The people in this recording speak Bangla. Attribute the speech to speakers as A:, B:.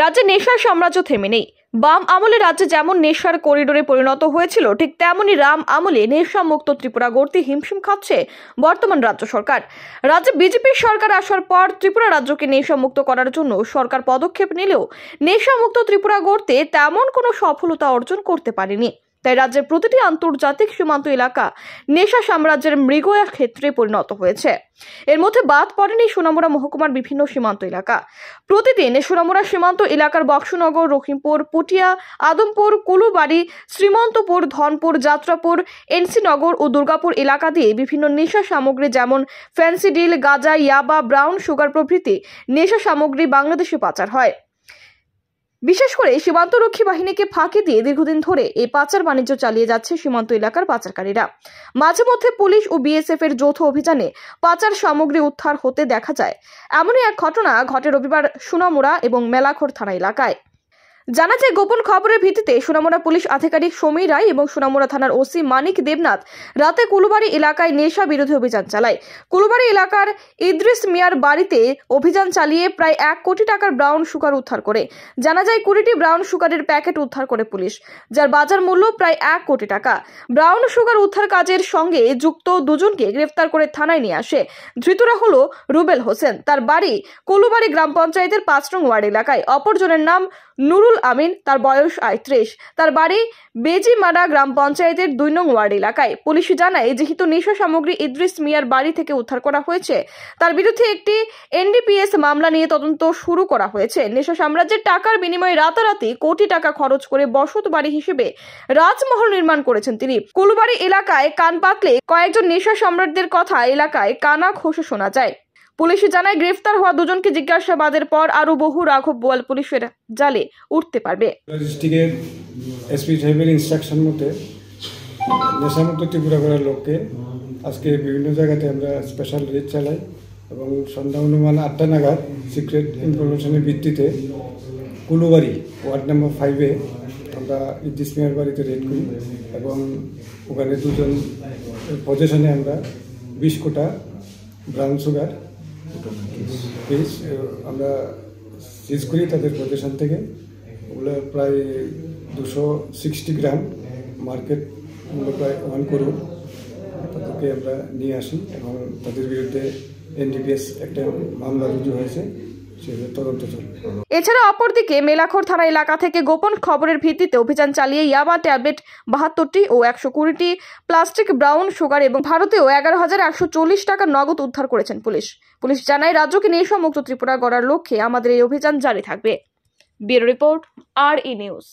A: রাজ্যে নেশার সাম্রাজ্য থেমে নেই বাম আমলে রাজ্যে যেমন নেশার করিডোরে পরিণত হয়েছিল ঠিক তেমনই রাম আমলে নেশা মুক্ত ত্রিপুরা গড়তে হিমশিম খাচ্ছে বর্তমান রাজ্য সরকার রাজ্যে বিজেপির সরকার আসার পর ত্রিপুরা রাজ্যকে নেশা মুক্ত করার জন্য সরকার পদক্ষেপ নিলেও নেশা মুক্ত ত্রিপুরা গড়তে তেমন কোনো সফলতা অর্জন করতে পারেনি তাই রাজ্যের প্রতিটি আন্তর্জাতিক সীমান্ত এলাকা নেশা সাম্রাজ্যের মৃগয়া ক্ষেত্রে পরিণত হয়েছে এর মধ্যে বাদ পড়েনি সোনামুড়া মহকুমার বিভিন্ন সীমান্ত এলাকা প্রতিদিন সোনামুড়া সীমান্ত এলাকার বক্সনগর রহিমপুর পটিয়া আদমপুর কুলুবাড়ি শ্রীমন্তপুর ধনপুর যাত্রাপুর এনসি নগর ও দুর্গাপুর এলাকা দিয়ে বিভিন্ন নেশা সামগ্রী যেমন ফ্যান্সি ডিল গাজা ইয়াবা ব্রাউন সুগার প্রভৃতি নেশা সামগ্রী বাংলাদেশে পাচার হয় বিশেষ করে সীমান্তরক্ষী বাহিনীকে ফাঁকি দিয়ে দীর্ঘদিন ধরে এই পাচার বাণিজ্য চালিয়ে যাচ্ছে সীমান্ত এলাকার পাচারকারীরা মাঝে মধ্যে পুলিশ ও বিএসএফ এর যৌথ অভিযানে পাচার সামগ্রী উদ্ধার হতে দেখা যায় এমনই এক ঘটনা ঘটে রবিবার সুনামুড়া এবং মেলাখোর থানা এলাকায় জানা যায় গোপন খবরের ভিত্তিতে সোনামুড়া পুলিশ আধিকারিক সমীর রায় এবং সোনামুড়া থানার ওসি মানিক দেবনাথ রাতে কুলুবাড়ি এলাকায় নেশা বিরোধী অভিযান চালায় কুলুবাড়ি এলাকার ইদ্রিস মিয়ার বাড়িতে অভিযান চালিয়ে প্রায় এক কোটি টাকার ব্রাউন সুগার উদ্ধার করে জানা যায় কুড়িটি ব্রাউন সুগারের প্যাকেট উদ্ধার করে পুলিশ যার বাজার মূল্য প্রায় এক কোটি টাকা ব্রাউন সুগার উদ্ধার কাজের সঙ্গে যুক্ত দুজনকে গ্রেফতার করে থানায় নিয়ে আসে ধৃতরা হল রুবেল হোসেন তার বাড়ি কুলুবাড়ি গ্রাম পঞ্চায়েতের পাঁচ নং ওয়ার্ড এলাকায় অপরজনের নাম নুরুল রফিকুল আমিন তার বয়স আয়ত্রিশ তার বাড়ি বেজিমারা গ্রাম পঞ্চায়েতের দুই নং ওয়ার্ড এলাকায় পুলিশ জানায় যেহেতু নেশা সামগ্রী ইদ্রিস মিয়ার বাড়ি থেকে উদ্ধার করা হয়েছে তার বিরুদ্ধে একটি এনডিপিএস মামলা নিয়ে তদন্ত শুরু করা হয়েছে নেশা সাম্রাজ্যের টাকার বিনিময়ে রাতারাতি কোটি টাকা খরচ করে বসত বাড়ি হিসেবে রাজমহল নির্মাণ করেছেন তিনি কুলুবাড়ি এলাকায় কান পাতলে কয়েকজন নেশা সম্রাটদের কথা এলাকায় কানা খোসা শোনা যায় পুলিশ জানায় গ্রেফতার হওয়া দুজনকে জিজ্ঞাসাবাদের পর আরও বহু রাঘব বোয়াল পুলিশের জালে উঠতে পারবে
B: ডিস্ট্রিক্টের এসপি মতে নেশামুক্ত ত্রিপুরা করার লোককে আজকে বিভিন্ন জায়গাতে আমরা স্পেশাল রেড চালাই এবং সন্ধ্যা অনুমান আটটা নাগাদ সিক্রেট ইনফরমেশনের ভিত্তিতে কুলুবাড়ি ওয়ার্ড নাম্বার ফাইভে আমরা ইদ্দিস মিয়ার বাড়িতে রেড করি এবং ওখানে দুজন পজিশনে আমরা বিশ কোটা ব্রাউন সুগার কেস uh, আমরা সিজ করি তাদের প্রতিষ্ঠান থেকে ওগুলো প্রায় দুশো সিক্সটি গ্রাম মার্কেট প্রায় অন করোড় তাদেরকে আমরা নিয়ে আসি এবং তাদের বিরুদ্ধে এনডিপিএস একটা মামলা রুজু হয়েছে
A: এছাড়া অপরদিকে মেলাখোর থানা এলাকা থেকে গোপন খবরের ভিত্তিতে অভিযান চালিয়ে ইয়াবা ট্যাবলেট বাহাত্তরটি ও একশো কুড়িটি প্লাস্টিক ব্রাউন সুগার এবং ভারতীয় এগারো হাজার একশো চল্লিশ টাকা নগদ উদ্ধার করেছেন পুলিশ পুলিশ জানায় রাজ্যকে নেশামুক্ত ত্রিপুরা গড়ার লক্ষ্যে আমাদের এই অভিযান জারি থাকবে ব্যুরো রিপোর্ট আর ই নিউজ